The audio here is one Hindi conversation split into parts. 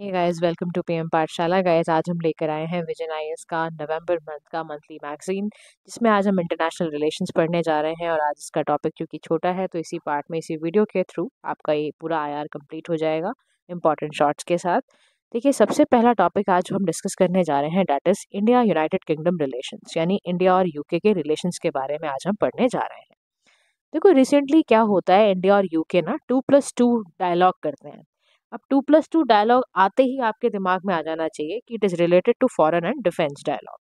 Hey guys welcome to PM Pathshala guys आज हम लेकर आए हैं विजन आई का नवंबर मंथ का मंथली मैगजीन जिसमें आज हम इंटरनेशनल रिलेशंस पढ़ने जा रहे हैं और आज इसका टॉपिक क्योंकि छोटा है तो इसी पार्ट में इसी वीडियो के थ्रू आपका ये पूरा आईआर कंप्लीट हो जाएगा इंपॉर्टेंट शॉर्ट्स के साथ देखिए सबसे पहला टॉपिक आज हम डिस्कस करने जा रहे हैं that is India United Kingdom relations यानी इंडिया और यूके के रिलेशन्स के बारे में आज हम पढ़ने जा रहे हैं देखो रिसेंटली क्या होता है इंडिया और यूके ना टू प्लस टू डायलॉग करते हैं अब टू प्लस टू डायलॉग आते ही आपके दिमाग में आ जाना चाहिए कि it is related to foreign and defence dialogue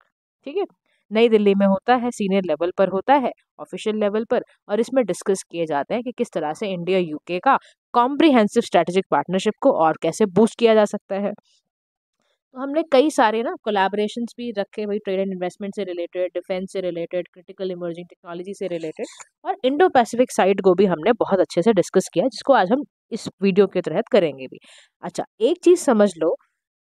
ठीक है नई दिल्ली में होता है सीनियर लेवल पर होता है ऑफिशियल लेवल पर और इसमें डिस्कस किए जाते हैं कि किस तरह से इंडिया यूके का कॉम्प्रिहेंसिव स्ट्रेटेजिक पार्टनरशिप को और कैसे बूस्ट किया जा सकता है तो हमने कई सारे ना कोलैबोरेशन भी रखे भाई ट्रेड एंड इन्वेस्टमेंट से रिलेटेड डिफेंस से रिलेटेड क्रिटिकल इमर्जिंग टेक्नोलॉजी से रिलेटेड और इंडो पैसिफिक साइड को भी हमने बहुत अच्छे से डिस्कस किया जिसको आज हम इस वीडियो के तहत करेंगे भी अच्छा एक चीज़ समझ लो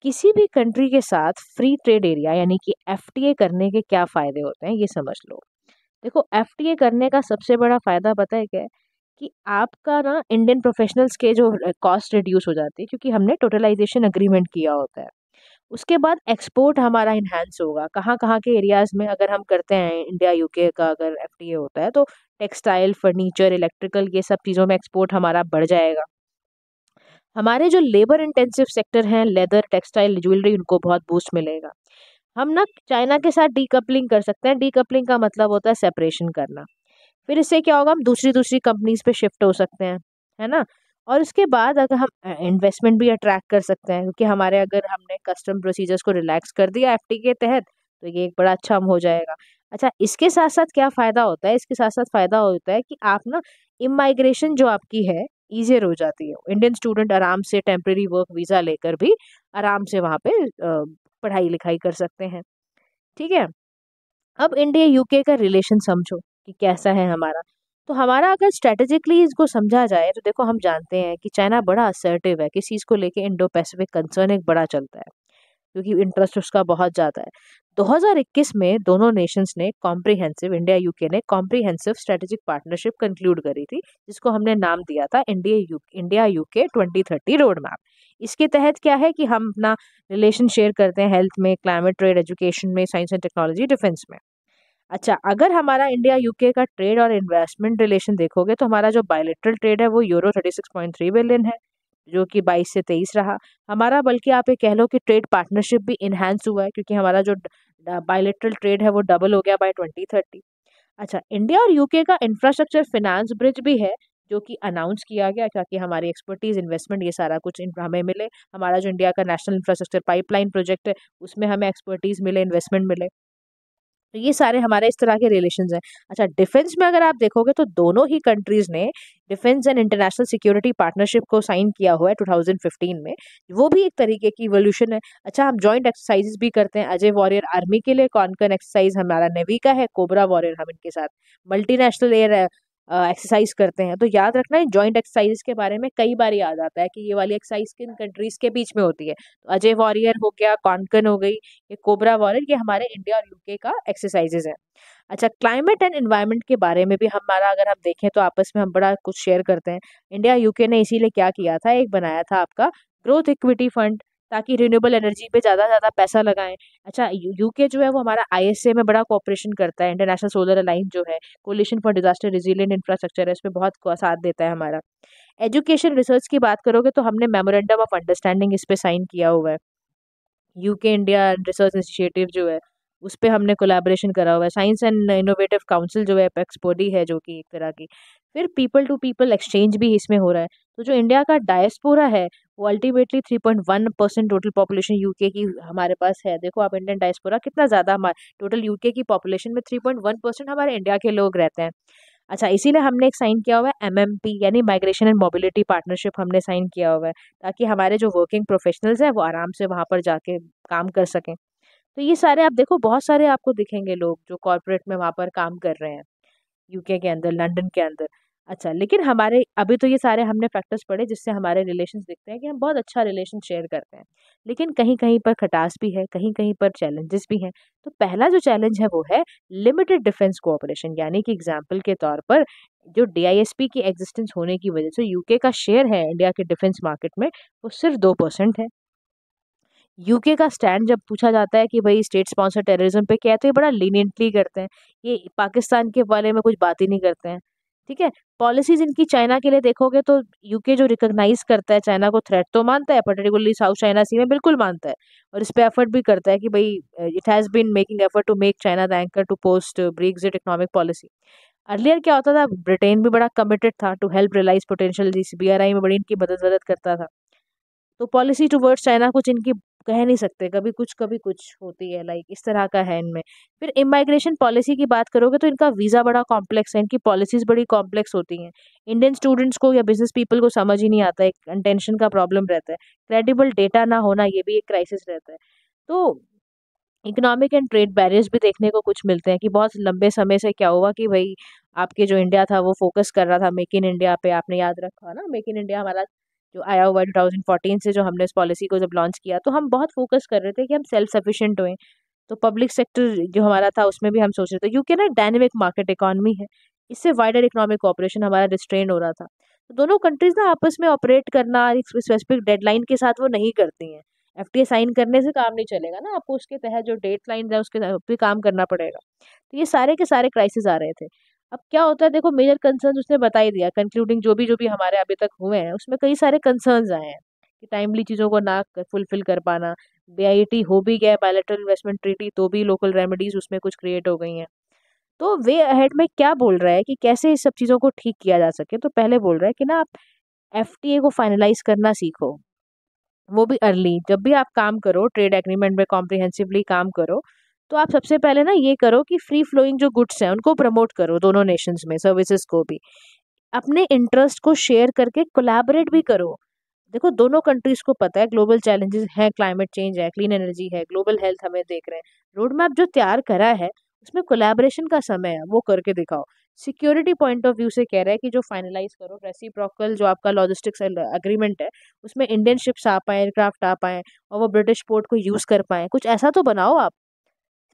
किसी भी कंट्री के साथ फ्री ट्रेड एरिया यानी कि एफ करने के क्या फ़ायदे होते हैं ये समझ लो देखो एफ करने का सबसे बड़ा फ़ायदा पता है क्या है कि आपका ना इंडियन प्रोफेशनल्स के जो कॉस्ट रिड्यूस हो जाती है क्योंकि हमने टोटलाइजेशन अग्रीमेंट किया होता है उसके बाद एक्सपोर्ट हमारा इन्हेंस होगा कहाँ कहाँ के एरियाज़ में अगर हम करते हैं इंडिया यूके का अगर एफ होता है तो टेक्सटाइल फर्नीचर इलेक्ट्रिकल ये सब चीज़ों में एक्सपोर्ट हमारा बढ़ जाएगा हमारे जो लेबर इंटेंसिव सेक्टर हैं लेदर टेक्सटाइल ज्वेलरी उनको बहुत बूस्ट मिलेगा हम ना चाइना के साथ डीकपलिंग कर सकते हैं डीकपलिंग का मतलब होता है सेपरेशन करना फिर इससे क्या होगा हम दूसरी दूसरी कंपनीज पे शिफ्ट हो सकते हैं है ना और उसके बाद अगर हम इन्वेस्टमेंट भी अट्रैक्ट कर सकते हैं क्योंकि हमारे अगर हमने कस्टम प्रोसीजर्स को रिलैक्स कर दिया एफ के तहत तो ये एक बड़ा अच्छा हो जाएगा अच्छा इसके साथ साथ क्या फ़ायदा होता है इसके साथ साथ फ़ायदा होता है कि आप ना इमाइग्रेशन जो आपकी है ईजियर हो जाती है इंडियन स्टूडेंट आराम से टेम्प्रेरी वर्क वीज़ा लेकर भी आराम से वहाँ पे पढ़ाई लिखाई कर सकते हैं ठीक है अब इंडिया यूके का रिलेशन समझो कि कैसा है हमारा तो हमारा अगर स्ट्रेटेजिकली इसको समझा जाए तो देखो हम जानते हैं कि चाइना बड़ा असर्टिव है किस चीज़ को लेके इंडो पैसिफिक कंसर्न एक बड़ा चलता है क्योंकि इंटरेस्ट उसका बहुत ज़्यादा है 2021 में दोनों नेशंस ने कॉम्प्रिहेंसिव इंडिया यूके ने कॉम्प्रिहेंसिव स्ट्रेटेजिक पार्टनरशिप कंक्लूड करी थी जिसको हमने नाम दिया था India U India UK thirty road map इसके तहत क्या है कि हम अपना रिलेशन शेयर करते हैं हेल्थ में क्लाइमेट ट्रेड एजुकेशन में साइंस एंड टेक्नोलॉजी डिफेंस में अच्छा अगर हमारा इंडिया यूके का ट्रेड और इन्वेस्टमेंट रिलेशन देखोगे तो हमारा जो बायोलिट्रल ट्रेड है वो euro thirty six point three billion है जो कि बाईस से तेईस रहा हमारा बल्कि आप ये कह लो कि ट्रेड पार्टनरशिप भी इन्हेंस हुआ है क्योंकि हमारा जो बायोलिट्रल ट्रेड है वो डबल हो गया बाय ट्वेंटी थर्टी अच्छा इंडिया और यूके का इंफ्रास्ट्रक्चर फिनांस ब्रिज भी है जो कि अनाउंस किया गया ताकि हमारी एक्सपर्टीज इन्वेस्टमेंट ये सारा कुछ हमें मिले हमारा जो इंडिया का नेशनल इंफ्रास्ट्रक्चर पाइपलाइन प्रोजेक्ट है उसमें हमें एक्सपर्टीज मिले इन्वेस्टमेंट मिले तो ये सारे हमारे इस तरह के रिलेशन हैं अच्छा डिफेंस में अगर आप देखोगे तो दोनों ही कंट्रीज ने defence and international security partnership को साइन किया हुआ है 2015 में वो भी एक तरीके की इवोल्यूशन है अच्छा हम जॉइंट एक्सरसाइजेस भी करते हैं अजय वॉरियर आर्मी के लिए कॉन्कन एक्सरसाइज हमारा नेवी का है कोबरा वॉरियर हम इनके साथ मल्टीनेशनल एयर एक्सरसाइज करते हैं तो याद रखना है जॉइंट एक्सरसाइज के बारे में कई बार याद आता है कि ये वाली एक्सरसाइज किन कंट्रीज के बीच में होती है तो अजय वॉरियर हो गया कॉन्कन हो गई ये कोबरा वॉरियर ये हमारे इंडिया और यूके का एक्सरसाइजेज है अच्छा क्लाइमेट एंड एनवायरनमेंट के बारे में भी हमारा अगर हम देखें तो आपस में हम बड़ा कुछ शेयर करते हैं इंडिया यूके ने इसीलिए क्या किया था एक बनाया था आपका ग्रोथ इक्विटी फंड ताकि रिन्यूएबल एनर्जी पे ज़्यादा ज़्यादा पैसा लगाएं अच्छा यूके जो है वो हमारा आईएसए में बड़ा कॉपरेशन करता है इंटरनेशनल सोलर अलाइन जो है coalition for disaster resilient infrastructure है उस पर बहुत साथ देता है हमारा एजुकेशन रिसर्च की बात करोगे तो हमने मेमोरेंडम ऑफ अंडरस्टैंडिंग इस पर साइन किया हुआ है यूके इंडिया रिसर्च इंस्टीट्यूटिव जो है उस पर हमने कोलाब्रेशन करा हुआ है साइंस एंड इनोवेटिव काउंसिल जो है एपेक्स बॉडी है जो कि एक तरह की फिर पीपल टू पीपल एक्सचेंज भी इसमें हो रहा है तो जो इंडिया का डायस्पोरा है वो ultimately three point one percent total population UK की हमारे पास है देखो आप इंडियन डायस्पोरा कितना ज़्यादा हमारे टोटल यूके की पॉपुलेशन में थ्री पॉइंट वन परसेंट हमारे इंडिया के लोग रहते हैं अच्छा इसीलिए हमने एक साइन किया हुआ है एम यानी माइग्रेशन एंड मोबिलिटी पार्टनरशिप हमने साइन किया हुआ है ताकि हमारे जो वर्किंग प्रोफेशनल्स हैं वो आराम से वहाँ पर जाके काम कर सकें तो ये सारे आप देखो बहुत सारे आपको दिखेंगे लोग जो कॉरपोरेट में वहाँ पर काम कर रहे हैं यूके के अंदर लंदन के अंदर अच्छा, लेकिन हमारे अभी तो ये सारे हमने फैक्टर्स पढ़े जिससे हमारे रिलेशन दिखते हैं कि हम बहुत अच्छा रिलेशन शेयर करते हैं। लेकिन कहीं-कहीं पर खटास भी है, कहीं-कहीं पर चैलेंजेस भी हैं। तो पहला जो चैलेंज है वो है लिमिटेड डिफेंस कोऑपरेशन यानी कि एग्ज़ाम्पल के तौर पर जो डी की एक्ज़िस्टेंस होने की वजह से यूके का शेयर है इंडिया के डिफेंस मार्केट में वो सिर्फ़ परसेंट है। यूके का स्टैंड जब पूछा जाता है कि भाई स्टेट स्पॉन्सर टेररिज़्म पे क्या है तो ये बड़ा लीनियंटली करते हैं। ये पाकिस्तान के बारे में कुछ बात ही नहीं करते हैं। ठीक है पॉलिसीज इनकी चाइना के लिए देखोगे तो यूके जो रिकॉग्नाइज करता है चाइना को थ्रेट तो मानता है पर्टिकुलरली साउथ चाइना सी में बिल्कुल मानता है और इस पर एफर्ट भी करता है कि भाई it has been making effort to make China the anchor to post Brexit economic policy earlier क्या होता था ब्रिटेन भी बड़ा कमिटेड था टू हेल्प रियलाइज पोटेंशियल जिस बी आर आई में बड़ी इनकी मदद वदद करता था तो पॉलिसी टूवर्ड्स चाइना कुछ इनकी कह नहीं सकते कभी कुछ कभी कुछ होती है लाइक इस तरह का है इनमें फिर इमाइग्रेशन पॉलिसी की बात करोगे तो इनका वीज़ा बड़ा कॉम्प्लेक्स है इनकी पॉलिसीज़ बड़ी कॉम्प्लेक्स होती हैं इंडियन स्टूडेंट्स को या बिजनेस पीपल को समझ ही नहीं आता है कंटेंशन का प्रॉब्लम रहता है क्रेडिबल डेटा ना होना ये भी एक क्राइसिस रहता है तो इकोनॉमिक एंड ट्रेड बैरियर्स भी देखने को कुछ मिलते हैं कि बहुत लंबे समय से क्या हुआ कि भाई आपके जो इंडिया था वो फोकस कर रहा था मेक इन इंडिया पे आपने याद रखा ना मेक इन इंडिया हमारा जो आया हुआ है टू थाउजेंड फोर्टीन से जो हमने इस पॉलिसी को जब लॉन्च किया तो हम बहुत फोकस कर रहे थे कि हम सेल्फ सफिशेंट हुए तो पब्लिक सेक्टर जो हमारा था उसमें भी हम सोच रहे थे यूके ना डायनेमिक मार्केट इकॉनमी है इससे वाइडर इकोनॉमिक कॉपरेशन हमारा रिस्ट्रेन हो रहा था तो दोनों कंट्रीज ना आपस में ऑपरेट करना एक स्पेसिफिक डेडलाइन के साथ वो नहीं करती हैं एफ टी साइन करने से काम नहीं चलेगा ना आपको उसके तहत जो डेट लाइन है उसके तहत भी काम करना पड़ेगा तो ये सारे के सारे क्राइसिस आ रहे थे अब क्या होता है देखो मेजर कंसर्न उसने बता ही दिया कंक्लूडिंग जो भी जो भी हमारे अभी तक हुए हैं उसमें कई सारे कंसर्न आए हैं कि टाइमली चीज़ों को ना फुलफिल कर पाना बी हो भी गया बायोलेटरल इन्वेस्टमेंट ट्रीटी तो भी लोकल रेमेडीज़ उसमें कुछ क्रिएट हो गई हैं तो वे अहेड में क्या बोल रहा है कि कैसे इस सब चीज़ों को ठीक किया जा सके तो पहले बोल रहा है कि ना आप एफ को फाइनलाइज करना सीखो वो भी अर्ली जब भी आप काम करो ट्रेड एग्रीमेंट में कॉम्प्रिहेंसिवली काम करो तो आप सबसे पहले ना ये करो कि फ्री फ्लोइंग जो गुड्स हैं उनको प्रमोट करो दोनों नेशंस में सर्विसेज को भी अपने इंटरेस्ट को शेयर करके कोलैबोरेट भी करो देखो दोनों कंट्रीज को पता है ग्लोबल चैलेंजेस हैं क्लाइमेट चेंज है क्लीन एनर्जी है ग्लोबल हेल्थ हमें देख रहे हैं रोड मैप जो तैयार करा है उसमें कोलैबोरेशन का समय है वो करके दिखाओ सिक्योरिटी पॉइंट ऑफ व्यू से कह रहा है कि जो फाइनलाइज करो प्रोकल जो आपका लॉजिस्टिक्स अग्रीमेंट है उसमें इंडियन शिप्स आ पाए एयरक्राफ्ट आ पाए और वो ब्रिटिश पोर्ट को यूज़ कर पाए कुछ ऐसा तो बनाओ आप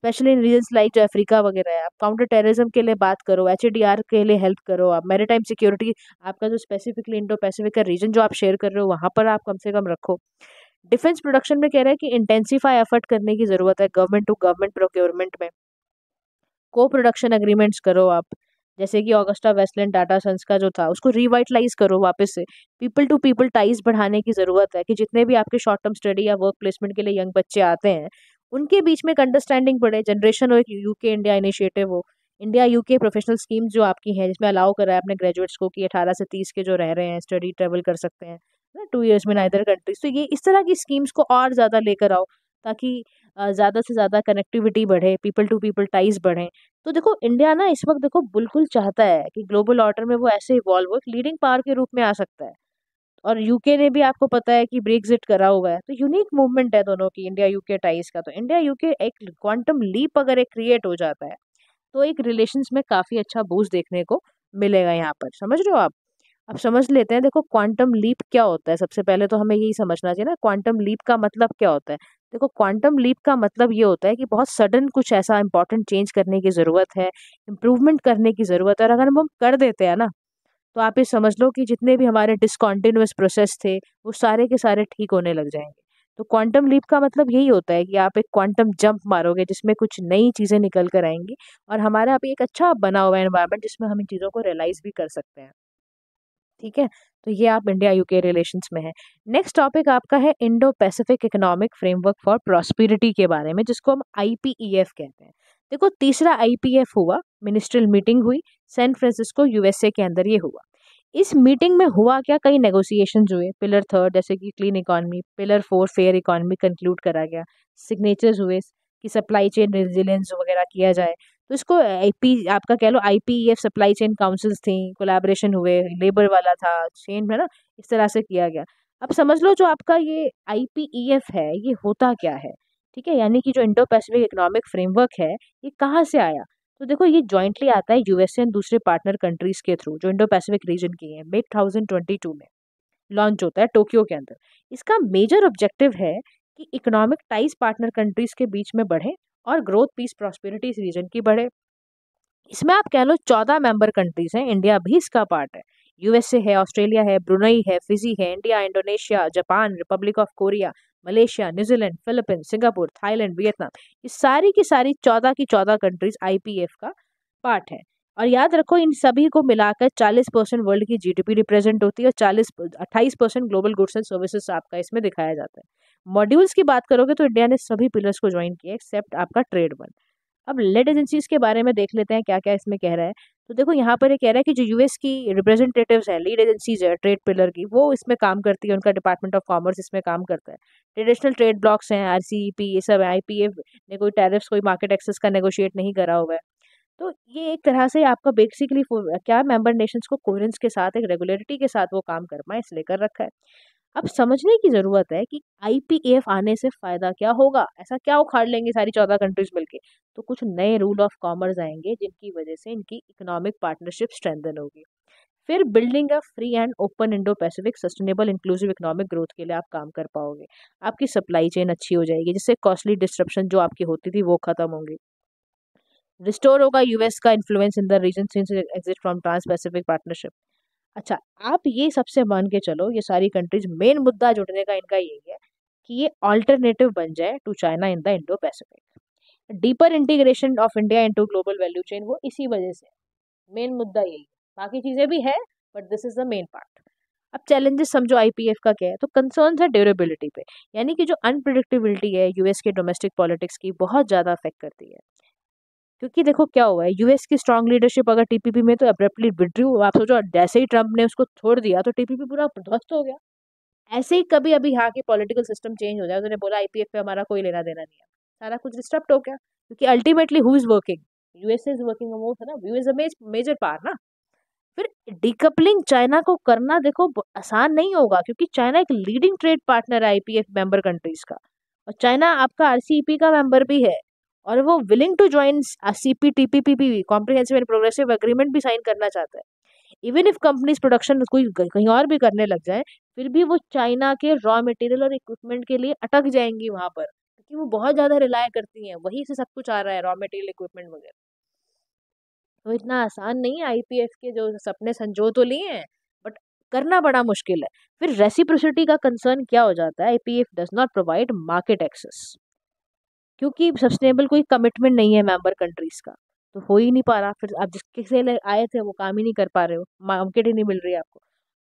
स्पेशली इन रीजन लाइक जो अफ्रीका वगैरह है आप काउंटर टेररिज्म के लिए बात करो एच के लिए हेल्प करो आप मेरी सिक्योरिटी आपका जो स्पेसिफिकली इंडो पैसिफिक का रीजन जो आप शेयर कर रहे हो वहाँ पर आप कम से कम रखो डिफेंस प्रोडक्शन में कह रहे हैं कि इंटेंसीफाई एफर्ट करने की ज़रूरत है गवर्नमेंट टू गवर्नमेंट प्रोक्योरमेंट में को प्रोडक्शन अग्रीमेंट्स करो आप जैसे कि ऑगस्टा वेस्टलैंड डाटा सन्स का जो था उसको रिवाइटलाइज करो वापस से पीपल टू पीपल टाइज बढ़ाने की ज़रूरत है कि जितने भी आपके शॉर्ट टर्म स्टडी या वर्क प्लेसमेंट के लिए यंग बच्चे आते हैं उनके बीच में एक अंडरस्टैंडिंग बढ़े जनरेशन हो एक यूके इंडिया इनिशिएटिव हो इंडिया यूके प्रोफेशनल स्कीम जो आपकी है जिसमें अलाउ करा है अपने ग्रेजुएट्स को कि अठारह से तीस के जो रह रहे हैं स्टडी ट्रेवल कर सकते हैं ना टू ईयर्स में नाइदर कंट्रीज तो ये इस तरह की स्कीम्स को और ज़्यादा लेकर आओ ताकि ज़्यादा से ज़्यादा कनेक्टिविटी बढ़े पीपल टू पीपल टाइज बढ़े तो देखो इंडिया ना इस वक्त देखो बिल्कुल चाहता है कि ग्लोबल ऑर्डर में वो ऐसे इवॉल्व हो एक लीडिंग पावर के रूप में आ सकता है और यूके ने भी आपको पता है कि ब्रेक्जिट करा हुआ है तो यूनिक मूवमेंट है दोनों की इंडिया यूके टाइज का तो इंडिया यूके एक क्वांटम लीप अगर एक क्रिएट हो जाता है तो एक रिलेशंस में काफ़ी अच्छा बूस्ट देखने को मिलेगा यहाँ पर समझ रहे हो आप अब समझ लेते हैं देखो क्वांटम लीप क्या होता है सबसे पहले तो हमें यही समझना चाहिए ना क्वांटम लीप का मतलब क्या होता है देखो क्वांटम लीप का मतलब ये होता है कि बहुत सडन कुछ ऐसा इंपॉर्टेंट चेंज करने की ज़रूरत है इम्प्रूवमेंट करने की ज़रूरत है और अगर हम कर देते हैं ना तो आप ये समझ लो कि जितने भी हमारे डिसकॉन्टिन्यूस प्रोसेस थे वो सारे के सारे ठीक होने लग जाएंगे तो क्वांटम लीप का मतलब यही होता है कि आप एक क्वांटम जंप मारोगे जिसमें कुछ नई चीज़ें निकल कर आएंगी और हमारा आप एक अच्छा बना हुआ एनवायरनमेंट जिसमें हम इन चीज़ों को रियलाइज़ भी कर सकते हैं ठीक है तो ये आप इंडिया यूके रिलेशंस में है नेक्स्ट टॉपिक आपका है Indo Pacific economic framework for prosperity के बारे में जिसको हम आई e कहते हैं देखो तीसरा आईपीएफ हुआ मिनिस्ट्रियल मीटिंग हुई सैन फ्रांसिस्को यूएसए के अंदर ये हुआ इस मीटिंग में हुआ क्या कई नेगोशिएशन हुए पिलर थर्ड जैसे कि clean economy pillar four fair economy conclude करा गया सिग्नेचर्स हुए कि सप्लाई चेन रेजिलेंस वगैरह किया जाए तो इसको आईपी आपका कह लो आईपीएफ सप्लाई चेन काउंसिल्स थी कोलैबोरेशन हुए लेबर वाला था चेन है ना इस तरह से किया गया अब समझ लो जो आपका ये आईपीईएफ e है ये होता क्या है ठीक है यानी कि जो इंडो पैसिफिक इकोनॉमिक फ्रेमवर्क है ये कहाँ से आया तो देखो ये जॉइंटली आता है यूएसए एंड दूसरे पार्टनर कंट्रीज के थ्रू जो इंडो पैसिफिक रीजन की है मिड थाउजेंड में लॉन्च होता है टोक्यो के अंदर इसका मेजर ऑब्जेक्टिव है कि इकोनॉमिक टाइज पार्टनर कंट्रीज के बीच में बढ़े और ग्रोथ पीस प्रॉस्पेरिटी इस रीजन की बढ़े इसमें आप कह लो चौदह मेंबर कंट्रीज हैं इंडिया भी इसका पार्ट है यूएसए है ऑस्ट्रेलिया है ब्रुनई है फिजी है India Indonesia Japan Republic of Korea Malaysia New Zealand Philippines Singapore Thailand Vietnam ये सारी की सारी चौदह की चौदह कंट्रीज आईपीएफ का पार्ट है और याद रखो इन सभी को मिलाकर 40 परसेंट वर्ल्ड की जीडीपी रिप्रेजेंट होती है और 40 अट्ठाईस percent global goods and services आपका इसमें दिखाया जाता है मॉड्यूल्स की बात करोगे तो इंडिया ने सभी पिलर्स को ज्वाइन किया एक्सेप्ट आपका ट्रेड वन अब लेड एजेंसीज के बारे में देख लेते हैं क्या क्या इसमें कह रहा है तो देखो यहाँ पर ये कह रहा है कि जो यूएस की रिप्रेजेंटेटिव्स हैं लीड एजेंसीज है ट्रेड पिलर की वो इसमें काम करती है उनका डिपार्टमेंट ऑफ कॉमर्स इसमें काम करता है ट्रेडिशनल ट्रेड ब्लॉक्स हैं आर e ये सब आई पी ने कोई टैरिफ्स कोई मार्केट एक्सेस का नेगोशिएट नहीं करा हुआ है तो ये एक तरह से आपका बेसिकली क्या मेंबर नेशंस को कोहरेंस के साथ एक रेगुलरिटी के साथ वो काम कर पाए इसलिए कर रखा है अब समझने की ज़रूरत है कि आई आने से फ़ायदा क्या होगा ऐसा क्या उखाड़ लेंगे सारी चौदह कंट्रीज मिलके तो कुछ नए रूल ऑफ कॉमर्स आएंगे जिनकी वजह से इनकी इकोनॉमिक पार्टनरशिप स्ट्रेंथन होगी फिर building a free and open Indo Pacific sustainable inclusive economic growth के लिए आप काम कर पाओगे आपकी सप्लाई चेन अच्छी हो जाएगी जिससे कॉस्टली डिस्ट्रप्शन जो आपकी होती थी वो खत्म होंगे रिस्टोर होगा यूएस का influence in the region since exit from trans Pacific partnership अच्छा आप ये सबसे मान के चलो ये सारी कंट्रीज मेन मुद्दा जुड़ने का इनका यही है कि ये ऑल्टरनेटिव बन जाए to China in the Indo Pacific deeper integration of India into global value chain वो इसी वजह से मेन मुद्दा यही है बाकी चीज़ें भी है but this is the main part अब चैलेंजेस समझो आईपीएफ का क्या है तो कंसर्न है ड्यूरेबिलिटी पे यानी कि जो अनप्रडिक्टिबिलिटी है यूएस के डोमेस्टिक पॉलिटिक्स की बहुत ज़्यादा अफेक्ट करती है क्योंकि देखो क्या हुआ है यूएस की स्ट्रांग लीडरशिप अगर टीपीपी में तो अब्रप्टली विड्रू आप सोचो जैसे ही ट्रंप ने उसको छोड़ दिया तो टीपीपी पूरा ध्वस्त हो गया ऐसे ही कभी अभी यहाँ के पॉलिटिकल सिस्टम चेंज हो जाए उन्होंने बोला आईपीएफ पे हमारा कोई लेना देना नहीं है सारा कुछ डिस्टर्ब हो गया क्योंकि ultimately who is working US is working वो था ना U is a major par ना फिर डिकपलिंग चाइना को करना देखो आसान नहीं होगा क्योंकि चाइना एक लीडिंग ट्रेड पार्टनर है आई मेंबर कंट्रीज का और चाइना आपका आर e का मेंबर भी है और वो willing to join C P T P P P comprehensive and progressive agreement भी साइन करना चाहता है इवन इफ कंपनीज प्रोडक्शन कोई कहीं और भी करने लग जाए फिर भी वो चाइना के रॉ मटेरियल और इक्विपमेंट के लिए अटक जाएंगी वहाँ पर क्योंकि वो बहुत ज़्यादा रिलाय करती हैं वहीं से सब कुछ आ रहा है रॉ मटेरियल इक्विपमेंट वगैरह तो इतना आसान नहीं है आई के जो सपने संजो तो लिए हैं बट करना बड़ा मुश्किल है फिर रेसिप्रोसिटी का कंसर्न क्या हो जाता है I P F does not provide market access क्योंकि सस्टेनेबल कोई कमिटमेंट नहीं है मेंबर कंट्रीज़ का तो हो ही नहीं पा रहा फिर आप जिसके से आए थे वो काम ही नहीं कर पा रहे हो मार्केट ही नहीं मिल रही है आपको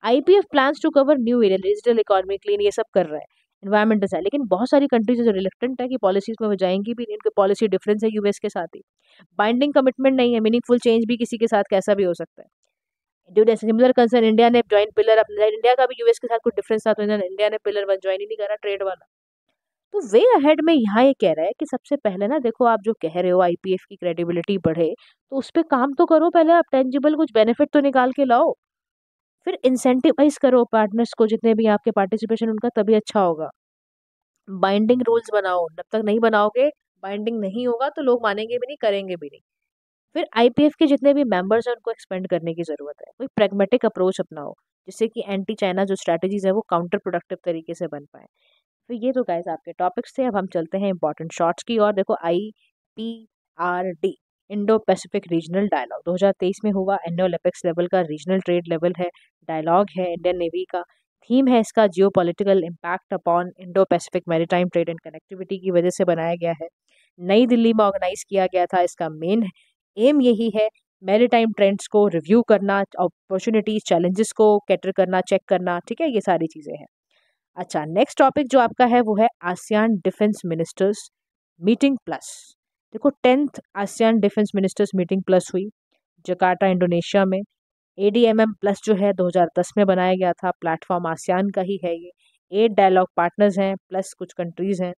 I P F plans to cover new area digital economy clean ये सब कर रहा है इन्वायरमेंट डिजाइन लेकिन बहुत सारी कंट्रीज जो रिलेक्टेंट है कि पॉलिसीज में वो जाएंगी भी उनकी पॉलिसी डिफरेंस है यूएस के साथ ही बाइंडिंग कमिटमेंट नहीं है मीनिंगफुल चेंज भी किसी के साथ कैसा भी हो सकता है ड्यू सिमिलर कंसर्न इंडिया ने ज्वाइन पिलर अपने इंडिया का भी यूएस के साथ कुछ डिफरेंस था तो इंडिया ने पिलर वन ज्वाइन ही नहीं करा ट्रेड वाला तो वे अहेड में यहाँ ये कह रहा है कि सबसे पहले ना देखो आप जो कह रहे हो आईपीएफ की क्रेडिबिलिटी बढ़े तो उस पर काम तो करो पहले आप टेंजिबल कुछ बेनिफिट तो निकाल के लाओ फिर इंसेंटिवाइज करो पार्टनर्स को जितने भी आपके पार्टिसिपेशन उनका तभी अच्छा होगा बाइंडिंग रूल्स बनाओ जब तक नहीं बनाओगे बाइंडिंग नहीं होगा तो लोग मानेंगे भी नहीं करेंगे भी नहीं फिर आईपीएफ के जितने भी मेंबर्स हैं उनको एक्सपेंड करने की ज़रूरत है कोई प्रेगमेटिक अप्रोच अपनाओ जिससे कि एंटी चाइना जो स्ट्रेटजीज है वो काउंटर प्रोडक्टिव तरीके से बन पाए तो ये तो गाइज आपके टॉपिक्स थे अब हम चलते हैं इंपॉर्टेंट शॉर्ट्स की और देखो I P R D Indo Pacific regional dialogue 2023 में हुआ इंडो ओलंपिक्स लेवल का रीजनल ट्रेड लेवल है डायलॉग है इंडियन नेवी का थीम है इसका geo political impact upon Indo Pacific maritime trade and connectivity की वजह से बनाया गया है नई दिल्ली में ऑर्गेनाइज किया गया था इसका मेन एम यही है मैरीटाइम ट्रेंड्स को रिव्यू करना अपॉर्चुनिटीज चैलेंजेस को कैटर करना चेक करना ठीक है ये सारी चीज़ें हैं अच्छा नेक्स्ट टॉपिक जो आपका है वो है ASEAN defence ministers meeting plus देखो tenth ASEAN defence ministers meeting plus हुई जकार्ता इंडोनेशिया में A D M M plus जो है 2010 में बनाया गया था प्लेटफॉर्म आसियान का ही है ये एट डायलॉग पार्टनर्स हैं प्लस कुछ कंट्रीज़ हैं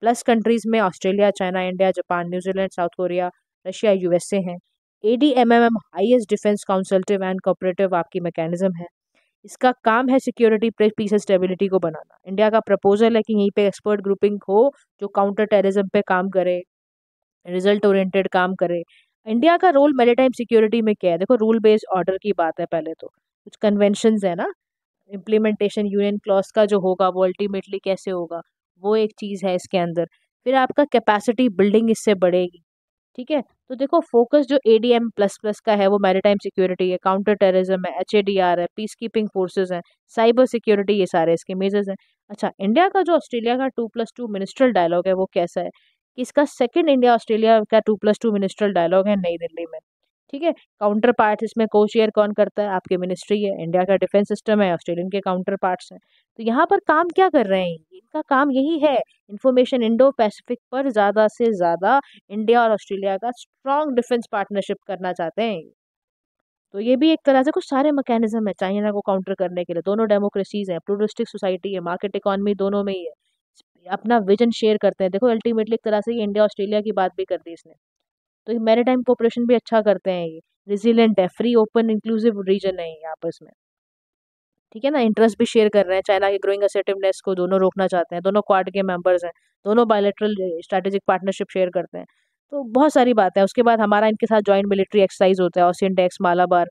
प्लस कंट्रीज़ में Australia China India Japan New Zealand South Korea Russia USA हैं A D M M M highest defence consultative and cooperative आपकी मैकेनिज्म है इसका काम है सिक्योरिटी पीस एंड स्टेबिलिटी को बनाना इंडिया का प्रपोजल है कि यहीं पे एक्सपर्ट ग्रुपिंग हो जो काउंटर टेररिज्म पे काम करे रिजल्ट ओरिएंटेड काम करे इंडिया का रोल मेरीटाइम सिक्योरिटी में क्या है देखो रूल बेस्ड ऑर्डर की बात है पहले तो कुछ कन्वेंशन है ना इम्प्लीमेंटेशन यूनियन क्लॉज का जो होगा वो अल्टीमेटली कैसे होगा वो एक चीज़ है इसके अंदर फिर आपका कैपेसिटी बिल्डिंग इससे बढ़ेगी ठीक है तो देखो फोकस जो A D M plus plus का है वो मेरीटाइम सिक्योरिटी है काउंटर टेररिज्म है एच ए डी आर है पीस कीपिंग फोर्सेज हैं साइबर सिक्योरिटी ये सारे इसके मेजर्स हैं अच्छा इंडिया का जो ऑस्ट्रेलिया का two plus two ministerial dialogue है वो कैसा है कि इसका सेकेंड इंडिया ऑस्ट्रेलिया का two plus two ministerial dialogue है नई दिल्ली में ठीक है काउंटर पार्ट इसमें को शेयर कौन करता है आपके मिनिस्ट्री है इंडिया का डिफेंस सिस्टम है ऑस्ट्रेलियन के काउंटर पार्ट हैं तो यहाँ पर काम क्या कर रहे हैं इनका काम यही है इन्फॉर्मेशन इंडो पैसिफिक पर ज़्यादा से ज़्यादा इंडिया और ऑस्ट्रेलिया का स्ट्रॉन्ग डिफेंस पार्टनरशिप करना चाहते हैं तो ये भी एक तरह से कुछ सारे मैकेनिज्म है चाइना को काउंटर करने के लिए दोनों डेमोक्रेसीज हैं प्लूरिस्टिक सोसाइटी है मार्केट इकोनमी दोनों में ही है अपना विजन शेयर करते हैं देखो अल्टीमेटली एक तरह से ये इंडिया ऑस्ट्रेलिया की बात भी कर दी इसने तो टाइम पॉपुलेशन भी अच्छा करते हैं ये रिजिलेंट है फ्री ओपन इंक्लूसिव रीजन है ये आपस में ठीक है ना इंटरेस्ट भी शेयर कर रहे हैं चाइना के ग्रोइंग असर्टिवनेस को दोनों रोकना चाहते हैं दोनों क्वाड के मेंबर्स हैं दोनों बायोलेट्रल स्ट्रेटेजिक पार्टनरशिप शेयर करते हैं तो बहुत सारी बातें उसके बाद हमारा इनके साथ जॉइंट मिलिट्री एक्सरसाइज होता है AUSINDEX Malabar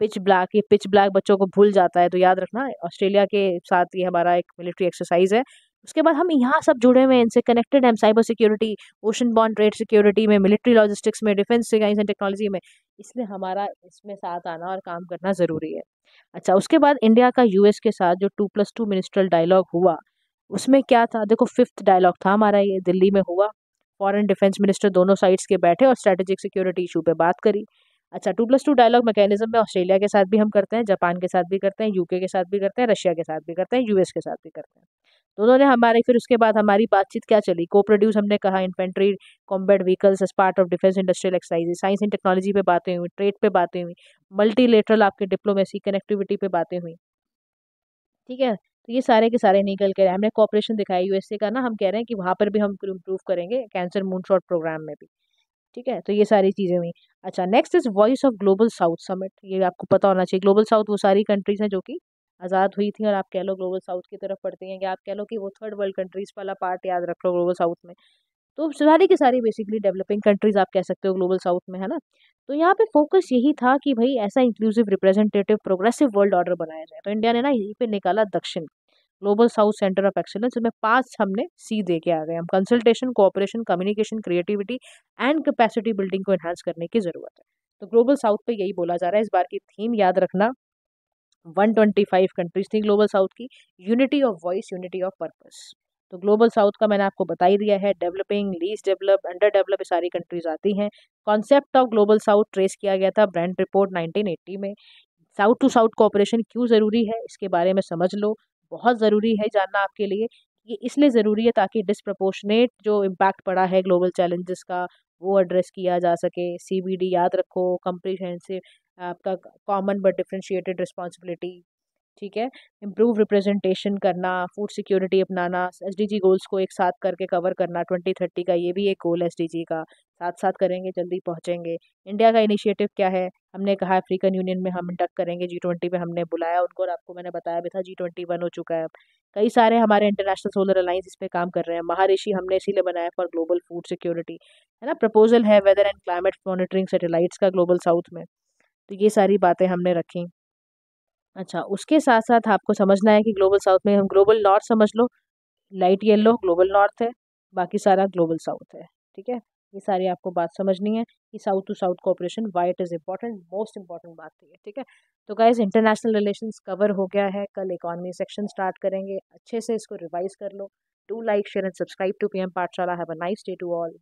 pitch black ये पिच ब्लैक बच्चों को भूल जाता है तो याद रखना ऑस्ट्रेलिया के साथ ये हमारा एक मिलिट्री एक्सरसाइज है उसके बाद हम यहाँ सब जुड़े हुए हैं इनसे कनेक्टेड हैं cyber security ocean bond trade security में मिलिट्री लॉजिस्टिक्स में डिफेंस साइंस एंड टेक्नोलॉजी में इसलिए हमारा इसमें साथ आना और काम करना ज़रूरी है अच्छा उसके बाद इंडिया का यूएस के साथ जो two plus two ministerial dialogue हुआ उसमें क्या था देखो फिफ्थ डायलॉग था हमारा ये दिल्ली में हुआ फॉरेन डिफेंस मिनिस्टर दोनों साइड्स के बैठे और स्ट्रेटेजिक सिक्योरिटी इशू पर बात करी अच्छा two plus two dialogue mechanism में ऑस्ट्रेलिया के साथ भी हम करते हैं जापान के साथ भी करते हैं यूके के साथ भी करते हैं रशिया के साथ भी करते हैं यूएस के साथ भी करते हैं दोनों तो ने हमारे फिर उसके बाद हमारी बातचीत क्या चली को प्रोड्यूस हमने कहा infantry combat vehicles as part of defence industrial exercise science and technology पे बातें हुई ट्रेड पे बातें हुई मल्टीलेटरल आपके डिप्लोमेसी कनेक्टिविटी पे बातें हुई ठीक है तो ये सारे के सारे निकल के रहे हमने कॉपरेशन दिखाया यूएसए का ना हम कह रहे हैं कि वहाँ पर भी हम इम्प्रूव करेंगे कैंसर मून प्रोग्राम में भी ठीक है तो ये सारी चीज़ें हुई अच्छा next is voice of global south summit ये आपको पता होना चाहिए ग्लोबल साउथ वो सारी कंट्रीज़ हैं जो कि आज़ाद हुई थी और आप कह लो ग्लोबल साउथ की तरफ पढ़ती हैं कि आप कह लो कि वो थर्ड वर्ल्ड कंट्रीज़ वाला पार्ट याद रख लो ग्लोबल साउथ में तो सारी की सारी बेसिकली डेवलपिंग कंट्रीज़ आप कह सकते हो ग्लोबल साउथ में है ना तो यहाँ पे फोकस यही था कि भाई ऐसा inclusive representative progressive world order बनाया जाए तो इंडिया ने ना यहीं पे निकाला दक्षिण global south centre of excellence में पांच हमने सी दे के आ गए हम consultation cooperation communication creativity and capacity building को एनहांस करने की ज़रूरत है तो ग्लोबल साउथ पे यही बोला जा रहा है इस बार की थीम याद रखना 125 कंट्रीज थी ग्लोबल साउथ की unity of voice unity of purpose तो ग्लोबल साउथ का मैंने आपको बता ही दिया है developing least develop under develop सारी कंट्रीज आती हैं concept of global south trace किया गया था ब्रांड रिपोर्ट 1980 में साउथ टू साउथ कोऑपरेशन क्यों ज़रूरी है इसके बारे में समझ लो बहुत ज़रूरी है जानना आपके लिए ये इसलिए ज़रूरी है ताकि डिसप्रपोर्शनेट जो इम्पैक्ट पड़ा है ग्लोबल चैलेंजेस का वो एड्रेस किया जा सके सी याद रखो कंप्रीहेंसिव आपका कॉमन बट डिफ्रेंशिएटेड रिस्पॉन्सिबिलिटी ठीक है इम्प्रूव रिप्रेजेंटेशन करना फूड सिक्योरिटी अपनाना जी गोल्स को एक साथ करके कवर करना ट्वेंटी थर्टी का ये भी एक गोल जी का साथ साथ करेंगे जल्दी पहुंचेंगे इंडिया का इनिशिएटिव क्या है हमने कहा अफ्रीकन यूनियन में हम इंटक करेंगे जी ट्वेंटी में हमने बुलाया उनको और आपको मैंने बताया भी था जी ट्वेंटी वन हो चुका है कई सारे हमारे इंटरनेशनल सोलर अलाइंस इस पर काम कर रहे हैं महारिषि हमने इसीलिए बनाया फॉर ग्लोबल फूड सिक्योरिटी है ना प्रपोजल है weather and climate monitoring satellites का ग्लोबल साउथ में तो ये सारी बातें हमने रखी अच्छा, उसके साथ-साथ आपको समझना है कि ग्लोबल साउथ में हम ग्लोबल नॉर्थ समझ लो, लाइट येलो ग्लोबल नॉर्थ है, बाकी सारा ग्लोबल साउथ है, ठीक है? ये सारी आपको बात समझनी है कि south to south cooperation why it is important most important बात है ठीक है? तो गाइज़ इंटरनेशनल रिलेशंस कवर हो गया है, कल इकॉनमी सेक्शन स्टार्ट करेंगे, अच्छे से इसको रिवाइज़ कर लो, do like, share and subscribe to M Pathshala, have a nice day to all.